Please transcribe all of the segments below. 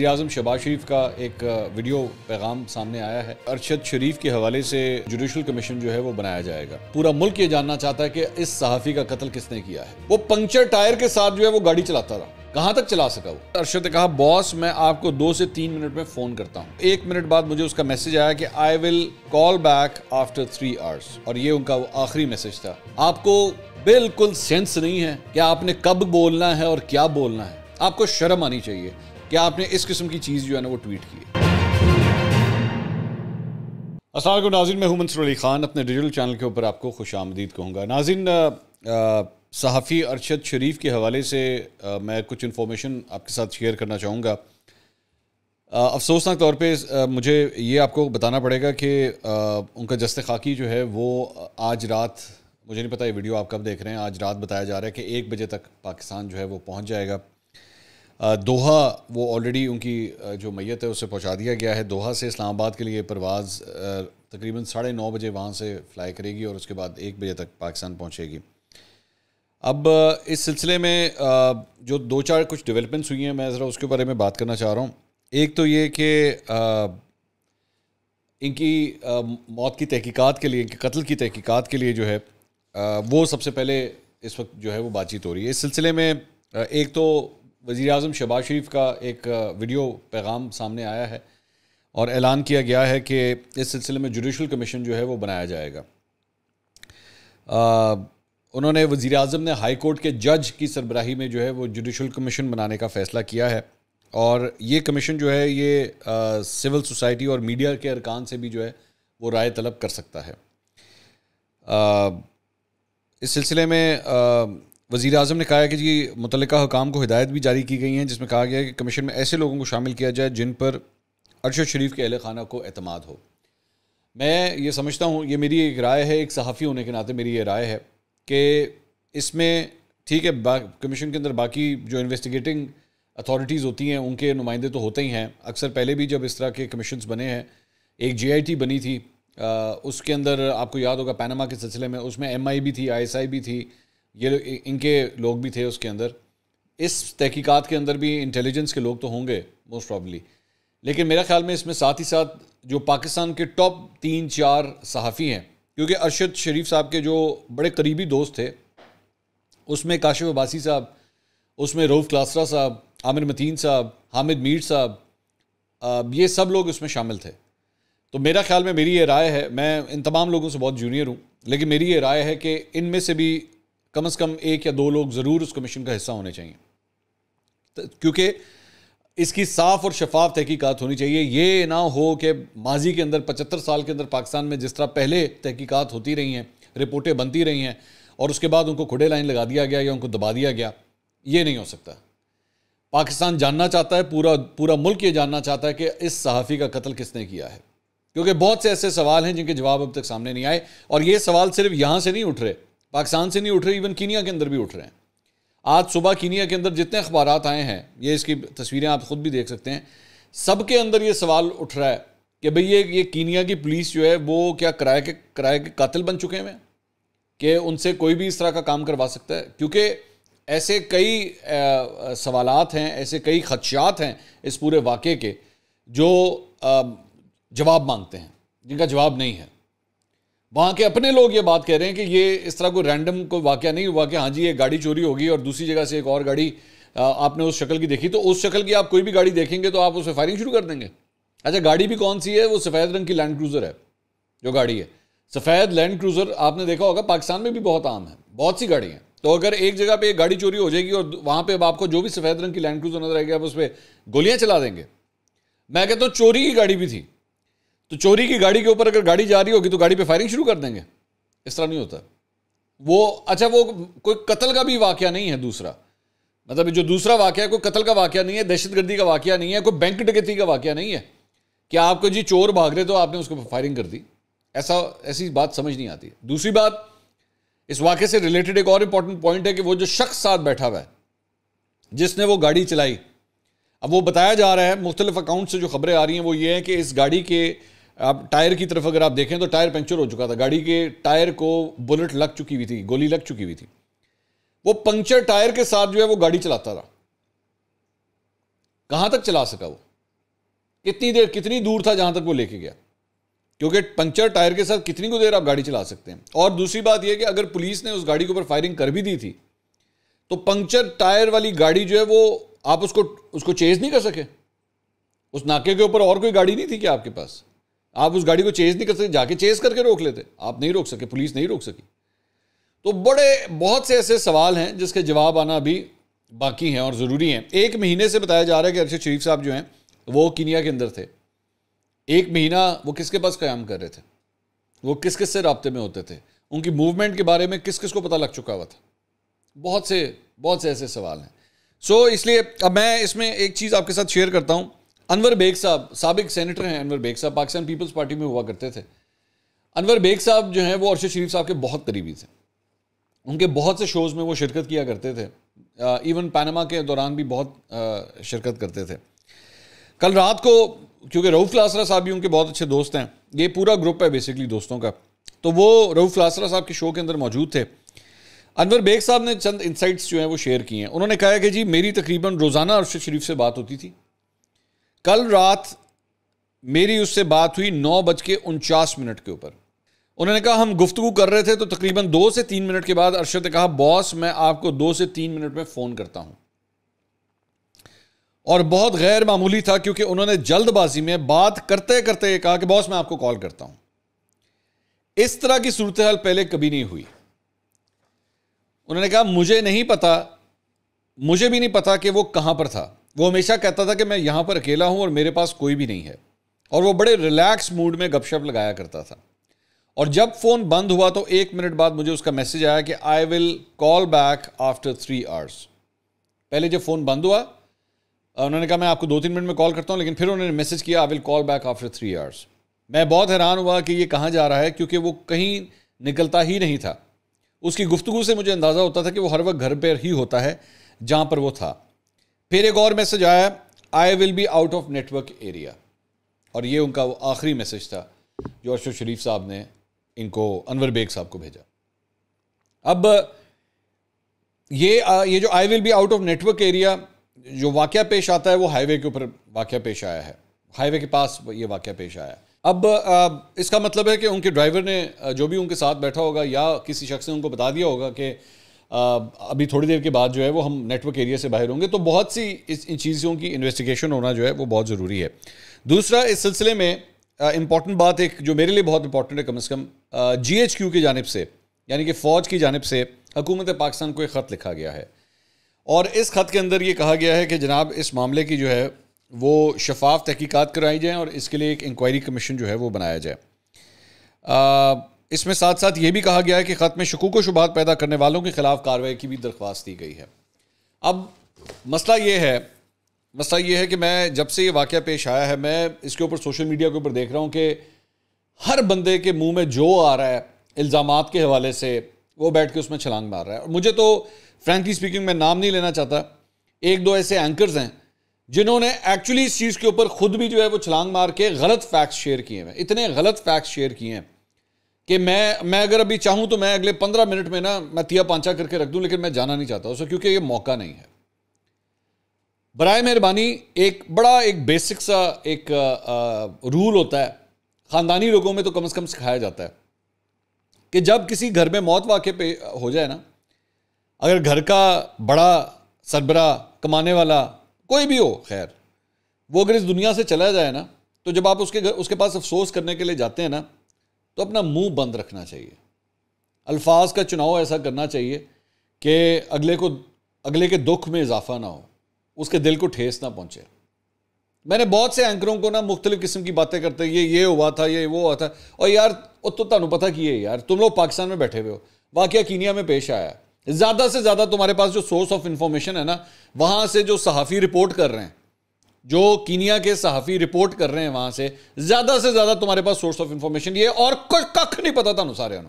वजी अजम शबाज शरीफ का एक वीडियो पैगाम सामने आया है अरशद शरीफ के हवाले से जुडिशल कमीशन जो है वो बनाया जाएगा पूरा मुल्क ये जानना चाहता है कि इस सहाफ़ी का कत्ल किसने किया है वो पंक्चर टायर के साथ जो है वो गाड़ी चलाता रहा कहाँ तक चला सका वो अरशद ने कहा बॉस मैं आपको दो से तीन मिनट में फ़ोन करता हूँ एक मिनट बाद मुझे उसका मैसेज आया कि I will call back after three hours और ये उनका वो आखिरी मैसेज था आपको बिल्कुल सेंस नहीं है कि आपने कब बोलना है और क्या बोलना है आपको शर्म आनी चाहिए कि आपने इस किस्म की चीज़ जो है ना वो ट्वीट की है असल नाजिन मैं हूं अली ख़ान अपने डिजिटल चैनल के ऊपर आपको खुश आमदीद कहूँगा नाजिन सहाफ़ी अरशद शरीफ के हवाले से आ, मैं कुछ इन्फॉर्मेशन आपके साथ शेयर करना चाहूँगा अफसोसनाक तौर पे आ, मुझे ये आपको बताना पड़ेगा कि आ, उनका जस्त खाकी जो है वो आज रात मुझे नहीं पता ये वीडियो आप कब देख रहे हैं आज रात बताया जा रहा है कि एक बजे तक पाकिस्तान जो है वो पहुँच जाएगा दोहा वो ऑलरेडी उनकी जो मैत है उसे पहुंचा दिया गया है दोहा से इस्लामाबाद के लिए परवाज़ तकरीबन साढ़े नौ बजे वहाँ से फ्लाई करेगी और उसके बाद एक बजे तक पाकिस्तान पहुँचेगी अब इस सिलसिले में जो दो चार कुछ डेवलपमेंट्स हुई हैं मैं ज़रा उसके बारे में बात करना चाह रहा हूँ एक तो ये कि इनकी मौत की तहकीकात के लिए इनके कत्ल की तहकीकात के लिए जो है वो सबसे पहले इस वक्त जो है वो बातचीत हो रही है इस सिलसिले में एक तो वज़ी अजम शबाज शरीफ का एक वीडियो पैगाम सामने आया है और ऐलान किया गया है कि इस सिलसिले में जुडिशल कमीशन जो है वो बनाया जाएगा आ, उन्होंने वज़ी अजम ने हाई कोर्ट के जज की सरबराही में जो है वो जुडिशल कमीशन बनाने का फ़ैसला किया है और ये कमीशन जो है ये आ, सिविल सोसाइटी और मीडिया के अरकान से भी जो है वो राय तलब कर सकता है आ, इस सिलसिले में वजीर अजम ने कहा है कि जी मुतल हकाम को हिदायत भी जारी की गई हैं जिसमें कहा गया है कि कमीशन में ऐसे लोगों को शामिल किया जाए जिन पर अरशद शरीफ के अहल खाना को अतमाद हो मैं ये समझता हूँ ये मेरी एक राय है एक सहाफ़ी होने के नाते मेरी ये राय है कि इसमें ठीक है कमीशन के अंदर बाकी जो इन्वेस्टिगेटिंग अथॉरिटीज़ होती हैं उनके नुमाइंदे तो होते ही हैं अक्सर पहले भी जब इस तरह के कमीशन बने हैं एक जे बनी थी आ, उसके अंदर आपको याद होगा पैनामा के सिलसिले में उसमें एम भी थी आई भी थी ये इनके लोग भी थे उसके अंदर इस तहकीकात के अंदर भी इंटेलिजेंस के लोग तो होंगे मोस्ट प्रॉबली लेकिन मेरा ख्याल में इसमें साथ ही साथ जो पाकिस्तान के टॉप तीन चार सहाफ़ी हैं क्योंकि अरशद शरीफ साहब के जो बड़े करीबी दोस्त थे उसमें काशिफ अबासी साहब उसमें रऊफ़ क्लासरा साहब आमिर मतीन साहब हामिद मीर साहब ये सब लोग उसमें शामिल थे तो मेरा ख्याल में मेरी ये राय है मैं इन तमाम लोगों से बहुत जूनियर हूँ लेकिन मेरी ये राय है कि इनमें से भी कम अज़ कम एक या दो लोग ज़रूर उस कमीशन का हिस्सा होने चाहिए क्योंकि इसकी साफ और शफाफ तहकीकात होनी चाहिए ये ना हो कि माजी के अंदर पचहत्तर साल के अंदर पाकिस्तान में जिस तरह पहले तहकीकात होती रही हैं रिपोर्टें बनती रही हैं और उसके बाद उनको खुडे लाइन लगा दिया गया या उनको दबा दिया गया ये नहीं हो सकता पाकिस्तान जानना चाहता है पूरा पूरा मुल्क ये जानना चाहता है कि इस सहाफ़ी का कत्ल किसने किया है क्योंकि बहुत से ऐसे सवाल हैं जिनके जवाब अब तक सामने नहीं आए और ये सवाल सिर्फ यहाँ से नहीं उठ रहे पाकिस्तान से नहीं उठ रहे इवन कीनिया के अंदर भी उठ रहे हैं आज सुबह कीनिया के अंदर जितने अखबार आए हैं ये इसकी तस्वीरें आप खुद भी देख सकते हैं सब के अंदर ये सवाल उठ रहा है कि भाई ये ये कीनिया की पुलिस जो है वो क्या किराए के किराए के कातिल बन चुके हैं कि उनसे कोई भी इस तरह का काम करवा सकता है क्योंकि ऐसे कई सवाल हैं ऐसे कई खदशात हैं इस पूरे वाक़े के जो जवाब मांगते हैं जिनका जवाब नहीं है वहाँ के अपने लोग ये बात कह रहे हैं कि ये इस तरह कोई रैंडम कोई वाक्य नहीं हुआ कि हाँ जी ये गाड़ी चोरी होगी और दूसरी जगह से एक और गाड़ी आपने उस शक्ल की देखी तो उस शक्ल की आप कोई भी गाड़ी देखेंगे तो आप उस फायरिंग शुरू कर देंगे अच्छा गाड़ी भी कौन सी है वो सफ़ेद रंग की लैंड क्रूज़र है जो गाड़ी है सफ़ेद लैंड क्रूज़र आपने देखा होगा पाकिस्तान में भी बहुत आम है बहुत सी गाड़ी हैं तो अगर एक जगह पे एक गाड़ी चोरी हो जाएगी और वहाँ पे अब आपको जो भी सफ़ेद रंग की लैंड क्रूज़र नजर आएगी आप उस पर गोलियाँ चला देंगे मैं कहता हूँ चोरी की गाड़ी भी थी तो चोरी की गाड़ी के ऊपर अगर गाड़ी जा रही होगी तो गाड़ी पे फायरिंग शुरू कर देंगे इस तरह नहीं होता वो अच्छा वो कोई कत्ल का भी वाक़ नहीं है दूसरा मतलब जो दूसरा वाक़ है कोई कत्ल का वाक़ नहीं है दहशतगर्दी का वाक़ नहीं है कोई बैंक डकैती का वाक़ नहीं है कि आपको जी चोर भाग रहे तो आपने उसको फायरिंग कर दी ऐसा ऐसी बात समझ नहीं आती दूसरी बात इस वाक़े से रिलेटेड एक और इम्पॉर्टेंट पॉइंट है कि वो जो शख्स साथ बैठा हुआ है जिसने वो गाड़ी चलाई अब वो बताया जा रहा है मुख्तलिफ अकाउंट से जो खबरें आ रही हैं वो ये है कि इस गाड़ी के आप टायर की तरफ अगर आप देखें तो टायर पंक्चर हो चुका था गाड़ी के टायर को बुलेट लग चुकी हुई थी गोली लग चुकी हुई थी वो पंक्चर टायर के साथ जो है वो गाड़ी चलाता था कहाँ तक चला सका वो कितनी देर कितनी दूर था जहाँ तक वो लेके गया क्योंकि पंक्चर टायर के साथ कितनी को देर आप गाड़ी चला सकते हैं और दूसरी बात यह कि अगर पुलिस ने उस गाड़ी के ऊपर फायरिंग कर भी दी थी तो पंक्चर टायर वाली गाड़ी जो है वो आप उसको उसको चेज नहीं कर सके उस नाके के ऊपर और कोई गाड़ी नहीं थी क्या आपके पास आप उस गाड़ी को चेज नहीं कर सकते जाके चेज करके रोक लेते आप नहीं रोक सके पुलिस नहीं रोक सकी तो बड़े बहुत से ऐसे सवाल हैं जिसके जवाब आना अभी बाकी हैं और ज़रूरी हैं एक महीने से बताया जा रहा है कि अरशद शरीफ साहब जो हैं वो कीनिया के अंदर थे एक महीना वो किसके पास क्याम कर रहे थे वो किस किस से रबते में होते थे उनकी मूवमेंट के बारे में किस किस को पता लग चुका हुआ था बहुत से बहुत से ऐसे सवाल हैं सो so, इसलिए अब मैं इसमें एक चीज़ आपके साथ शेयर करता हूँ अनवर बेग साहब सबक सेनेटर हैं अनवर बेग साहब पाकिस्तान पीपल्स पार्टी में हुआ करते थे अनवर बेग साहब जो हैं वो अरशद शरीफ साहब के बहुत करीबी थे उनके बहुत से शोज़ में वो शिरकत किया करते थे आ, इवन पैनमा के दौरान भी बहुत आ, शिरकत करते थे कल रात को क्योंकि रऊफ़ लासरा साहब भी उनके बहुत अच्छे दोस्त हैं ये पूरा ग्रुप है बेसिकली दोस्तों का तो वो रऊफ़ लासरा साहब के शो के अंदर मौजूद थे अनवर बेग साहब ने चंद इंसाइट्स जो हैं वो शेयर किए हैं उन्होंने कहा कि जी मेरी तकरीबन रोज़ाना अरशद शरीफ से बात होती थी कल रात मेरी उससे बात हुई नौ बज के उनचास मिनट के ऊपर उन्होंने कहा हम गुफ्तु कर रहे थे तो तकरीबन दो से तीन मिनट के बाद अरशद ने कहा बॉस मैं आपको दो से तीन मिनट में फ़ोन करता हूँ और बहुत गैर मामूली था क्योंकि उन्होंने जल्दबाजी में बात करते करते कहा कि बॉस मैं आपको कॉल करता हूँ इस तरह की सूरत हाल पहले कभी नहीं हुई उन्होंने कहा मुझे नहीं पता मुझे भी नहीं पता कि वो कहाँ पर था वो हमेशा कहता था कि मैं यहाँ पर अकेला हूँ और मेरे पास कोई भी नहीं है और वो बड़े रिलैक्स मूड में गपशप लगाया करता था और जब फ़ोन बंद हुआ तो एक मिनट बाद मुझे उसका मैसेज आया कि I will call back after three hours पहले जब फ़ोन बंद हुआ उन्होंने कहा मैं आपको दो तीन मिनट में कॉल करता हूँ लेकिन फिर उन्होंने मैसेज किया I will call back after three hours मैं बहुत हैरान हुआ कि ये कहाँ जा रहा है क्योंकि वो कहीं निकलता ही नहीं था उसकी गुफ्तु से मुझे अंदाज़ा होता था कि वो हर वक्त घर पर ही होता है जहाँ पर वो था फिर एक और मैसेज आया I will be out of network area और ये उनका वो आखिरी मैसेज था जो अरशद शरीफ साहब ने इनको अनवर बेग साहब को भेजा अब ये ये जो I will be out of network area जो वाक्य पेश आता है वो हाईवे के ऊपर वाक्य पेश आया है हाईवे के पास ये वाक्य पेश आया अब इसका मतलब है कि उनके ड्राइवर ने जो भी उनके साथ बैठा होगा या किसी शख्स ने उनको बता दिया होगा कि अभी थोड़ी देर के बाद जो है वो हम नेटवर्क एरिया से बाहर होंगे तो बहुत सी इस इन चीज़ों की इन्वेस्टिगेशन होना जो है वो बहुत ज़रूरी है दूसरा इस सिलसिले में इम्पॉर्टेंट बात एक जो मेरे लिए बहुत इंपॉर्टेंट है कम अज़ कम जी एच क्यू की जानब से यानी कि फ़ौज की जानब से हकूमत पाकिस्तान को एक ख़त लिखा गया है और इस ख़त के अंदर ये कहा गया है कि जनाब इस मामले की जो है वो शफाफ तहकीक़ात कराई जाएँ और इसके लिए एक इंक्वायरी कमीशन जो है वो बनाया जाए इसमें साथ साथ ये भी कहा गया है कि ख़त में शकूक शुबात पैदा करने वालों के खिलाफ कार्रवाई की भी दरख्वास्त दी गई है अब मसला ये है मसला ये है कि मैं जब से ये वाक़ पेश आया है मैं इसके ऊपर सोशल मीडिया के ऊपर देख रहा हूँ कि हर बंदे के मुंह में जो आ रहा है इल्ज़ाम के हवाले से वो बैठ के उसमें छलांग मार रहा है और मुझे तो फ्रेंकली स्पीकिंग मैं नाम नहीं लेना चाहता एक दो ऐसे एंकर्स हैं जिन्होंने एक्चुअली इस चीज़ के ऊपर खुद भी जो है वो छलांग मार के गलत फैक्ट्स शेयर किए हैं इतने गलत फैक्ट्स शेयर किए हैं कि मैं मैं अगर अभी चाहूँ तो मैं अगले पंद्रह मिनट में ना मैं तिया पांचा करके रख दूँ लेकिन मैं जाना नहीं चाहता उसको क्योंकि ये मौका नहीं है बरए मेहरबानी एक बड़ा एक बेसिक सा एक आ, आ, रूल होता है ख़ानदानी लोगों में तो कम से कम सिखाया जाता है कि जब किसी घर में मौत वाक़ पे हो जाए ना अगर घर का बड़ा सरबरा कमाने वाला कोई भी हो खैर वो अगर इस दुनिया से चला जाए ना तो जब आप उसके घर उसके पास अफसोस करने के लिए जाते हैं ना तो अपना मुंह बंद रखना चाहिए अल्फाज का चुनाव ऐसा करना चाहिए कि अगले को अगले के दुख में इजाफा ना हो उसके दिल को ठेस ना पहुँचे मैंने बहुत से एंकरों को ना मुख्तलिफ किस्म की बातें करते ये ये हुआ था ये वो हुआ था और यार वो तो तुम पता की है यार तुम लोग पाकिस्तान में बैठे हुए हो वाक्य कीनिया में पेश आया ज़्यादा से ज़्यादा तुम्हारे पास जो सोर्स ऑफ इन्फॉर्मेशन है ना वहाँ से जो सहाफ़ी रिपोर्ट कर रहे हैं जो कीनिया के सहाफ़ी रिपोर्ट कर रहे हैं वहां से ज्यादा से ज्यादा तुम्हारे पास सोर्स ऑफ इंफॉर्मेशन ये और कुछ कख नहीं पता था सारे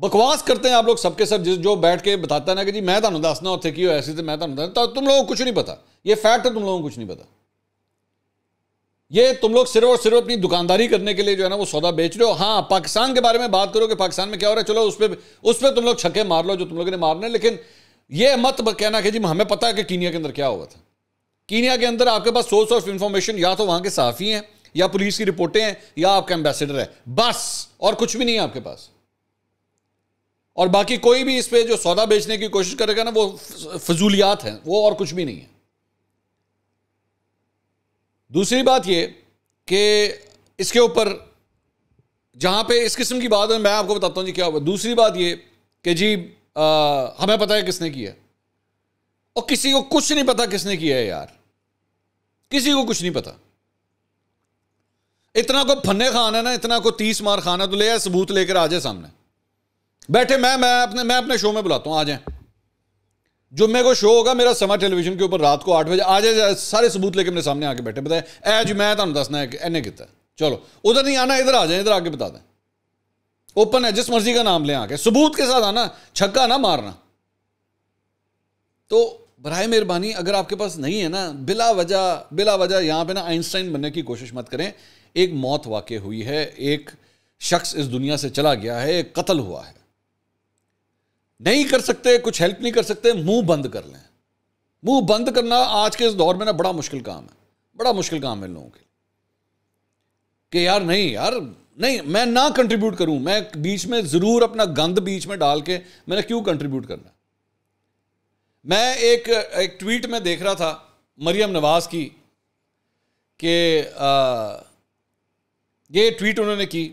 बकवास करते हैं आप लोग सबके सब जिस जो बैठ के बताता है ना कि जी मैं तुम ਦੱਸਣਾ ਉੱਥੇ ਕੀ ਹੋਇਆ ਸੀ मैं तुम दस तो तुम लोगों को कुछ नहीं पता ये फैक्ट है तुम लोगों को कुछ नहीं पता ये तुम लोग सिर्फ और सिर्फ अपनी दुकानदारी करने के लिए जो है ना वो सौदा बेच रहे हो हाँ पाकिस्तान के बारे में बात करो कि पाकिस्तान में क्या हो रहा है चलो उस पर उस पर तुम लोग छक्के मार लो जो तुम लोगों ने मारने लेकिन ये मत कहना कि जी हमें पता है कि कीनिया के अंदर क्या हुआ था कीनिया के अंदर आपके पास सोर्स ऑफ इंफॉर्मेशन या तो वहां के साफी हैं या पुलिस की रिपोर्टें हैं या आपका एम्बेसडर है बस और कुछ भी नहीं है आपके पास और बाकी कोई भी इस पर जो सौदा बेचने की कोशिश करेगा ना वो फजूलियात हैं वो और कुछ भी नहीं है दूसरी बात ये कि इसके ऊपर जहाँ पे इस किस्म की बात है मैं आपको बताता हूँ जी क्या हुआ दूसरी बात ये कि जी आ, हमें पता है किसने किया और किसी को कुछ नहीं पता किसने किया है यार किसी को कुछ नहीं पता इतना को फन्ने खाना ना इतना को तीस मार खाना तो ले आए सबूत लेकर आ जाए सामने बैठे मैं मैं अपने मैं अपने शो में बुलाता हूं आ जाए जो मेरे को शो होगा मेरा समा टेलीविजन के ऊपर रात को आठ बजे आ जाए सारे सबूत लेके मेरे सामने आके बैठे बताए ऐ जी मैं तुम्हें दसना है इन्हें किता चलो उधर नहीं आना इधर आ जाए इधर आके बता दें ओपन है जिस मर्जी का नाम ले आके सबूत के साथ आना छक्का ना मारना तो बरए मेहरबानी अगर आपके पास नहीं है ना बिला वजह बिला वजह यहाँ पे ना आइंस्टाइन बनने की कोशिश मत करें एक मौत वाक़ हुई है एक शख्स इस दुनिया से चला गया है एक कत्ल हुआ है नहीं कर सकते कुछ हेल्प नहीं कर सकते मुंह बंद कर लें मुंह बंद करना आज के इस दौर में ना बड़ा मुश्किल काम है बड़ा मुश्किल काम है लोगों के कि यार नहीं यार नहीं मैं ना कंट्रीब्यूट करूं मैं बीच में ज़रूर अपना गंद बीच में डाल के मैंने क्यों कंट्रीब्यूट करना मैं एक एक ट्वीट में देख रहा था मरियम नवाज की आ, ये ट्वीट उन्होंने की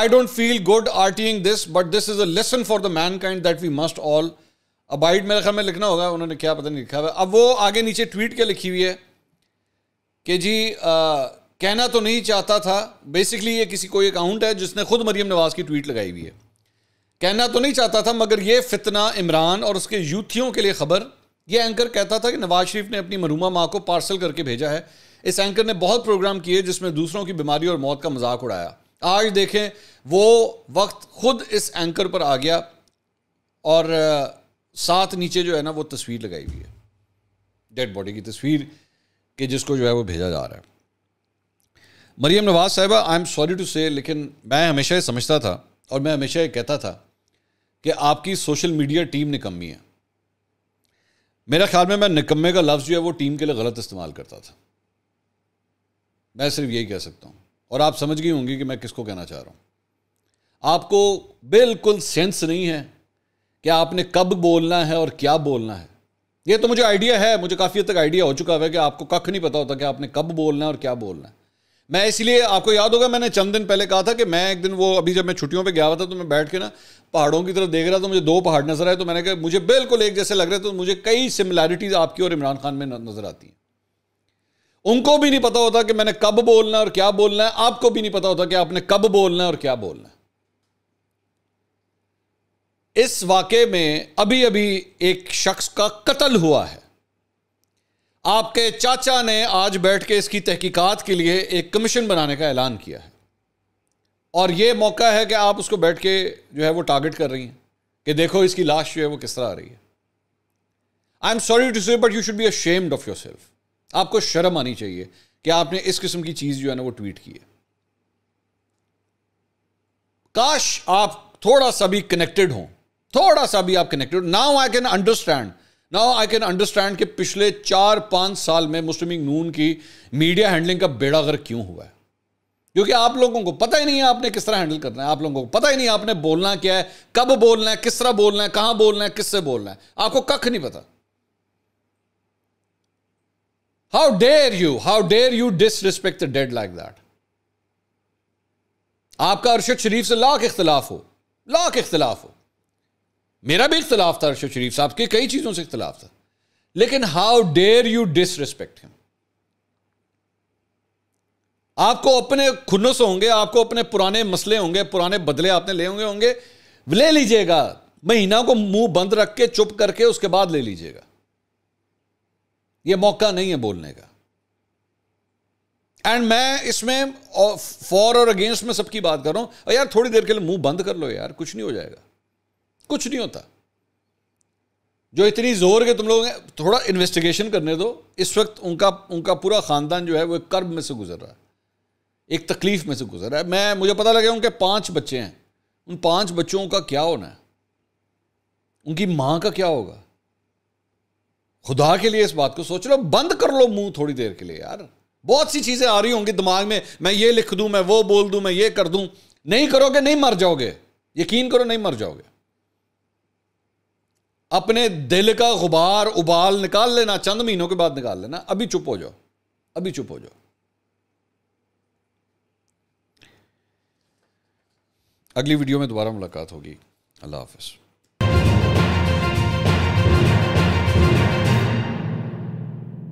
I don't feel good hurting this but this is a lesson for the mankind that we must all abide मेरे ख्याल में लिखना होगा उन्होंने क्या पता नहीं लिखा हुआ अब वो आगे नीचे ट्वीट क्या लिखी हुई है कि जी आ, कहना तो नहीं चाहता था बेसिकली ये किसी एक अकाउंट है जिसने खुद मरियम नवाज की ट्वीट लगाई हुई है कहना तो नहीं चाहता था मगर ये फितना इमरान और उसके यूथियों के लिए खबर ये एंकर कहता था कि नवाज शरीफ ने अपनी मरूमा माँ को पार्सल करके भेजा है इस एंकर ने बहुत प्रोग्राम किए जिसमें दूसरों की बीमारी और मौत का मजाक उड़ाया आज देखें वो वक्त खुद इस एंकर पर आ गया और साथ नीचे जो है ना वो तस्वीर लगाई हुई है डेड बॉडी की तस्वीर के जिसको जो है वो भेजा जा रहा है मरियम नवाज साहबा आई एम सॉरी टू से लेकिन मैं हमेशा ये समझता था और मैं हमेशा ये कहता था कि आपकी सोशल मीडिया टीम निकम्मी है मेरे ख्याल में मैं निकम्मे का लफ्ज़ जो है वो टीम के लिए गलत इस्तेमाल करता था मैं सिर्फ यही कह सकता हूँ और आप समझ गई होंगी कि मैं किसको कहना चाह रहा हूँ आपको बिल्कुल सेंस नहीं है कि आपने कब बोलना है और क्या बोलना है ये तो मुझे आइडिया है मुझे काफ़ी हद तक आइडिया हो चुका है कि आपको कख नहीं पता होता कि आपने कब बोलना है और क्या बोलना है मैं इसलिए आपको याद होगा मैंने चंद दिन पहले कहा था कि मैं एक दिन वो अभी जब मैं छुट्टियों पे गया हुआ था तो मैं बैठ के ना पहाड़ों की तरफ देख रहा तो मुझे दो पहाड़ नजर आए तो मैंने कहा मुझे बिल्कुल एक जैसे लग रहे थे तो मुझे कई सिमिलैरिटीज आपकी और इमरान खान में नजर आती हैं उनको भी नहीं पता होता कि मैंने कब बोलना है और क्या बोलना है आपको भी नहीं पता होता कि आपने कब बोलना है और क्या बोलना है इस वाक्य में अभी अभी एक शख्स का कत्ल हुआ है आपके चाचा ने आज बैठ के इसकी तहकीकात के लिए एक कमीशन बनाने का ऐलान किया है और ये मौका है कि आप उसको बैठ के जो है वो टारगेट कर रही हैं कि देखो इसकी लाश जो है वो किस तरह आ रही है I am sorry to say but you should be ashamed of yourself आपको शर्म आनी चाहिए कि आपने इस किस्म की चीज़ जो है ना वो ट्वीट की है काश आप थोड़ा सा भी कनेक्टेड हो थोड़ा सा भी आप connected now I can understand now I can understand कि पिछले चार पाँच साल में मुस्लिम नून की मीडिया हैंडलिंग का बेड़ा गर्क क्यों हुआ है क्योंकि आप लोगों को पता ही नहीं है आपने किस तरह हैंडल करना है आप लोगों को पता ही नहीं आपने बोलना क्या है कब बोलना है किस तरह बोलना है कहां बोलना है किससे बोलना है आपको कख नहीं पता how dare you how dare you disrespect the dead like that आपका अरशद शरीफ से लाख इख्तलाफ हो लाख इख्तलाफ हो मेरा भी इख्तलाफ था अरशद शरीफ साहब के कई चीज़ों से इख्तलाफ था लेकिन how dare you disrespect him आपको अपने खुनस होंगे आपको अपने पुराने मसले होंगे पुराने बदले आपने ले होंगे होंगे ले लीजिएगा महीना को मुंह बंद रख के चुप करके उसके बाद ले लीजिएगा यह मौका नहीं है बोलने का एंड मैं इसमें फॉर uh, और अगेंस्ट में सबकी बात कर रहा हूं यार थोड़ी देर के लिए मुंह बंद कर लो यार कुछ नहीं हो जाएगा कुछ नहीं होता जो इतनी जोर के तुम लोग थोड़ा इन्वेस्टिगेशन करने दो इस वक्त उनका उनका पूरा ख़ानदान जो है वो एक कर्ब में से गुजर रहा है एक तकलीफ़ में से गुजर रहा है मैं मुझे पता लगे उनके पांच बच्चे हैं उन पांच बच्चों का क्या होना है उनकी मां का क्या होगा खुदा के लिए इस बात को सोच लो बंद कर लो मुंह थोड़ी देर के लिए यार बहुत सी चीज़ें आ रही होंगी दिमाग में मैं ये लिख दूं मैं वो बोल दूं मैं ये कर दूं नहीं करोगे नहीं मर जाओगे यकीन करो नहीं मर जाओगे अपने दिल का गुबार उबाल निकाल लेना चंद महीनों के बाद निकाल लेना अभी चुप हो जाओ अभी चुप हो जाओ अगली वीडियो में दोबारा मुलाकात होगी अल्लाह हाफिज़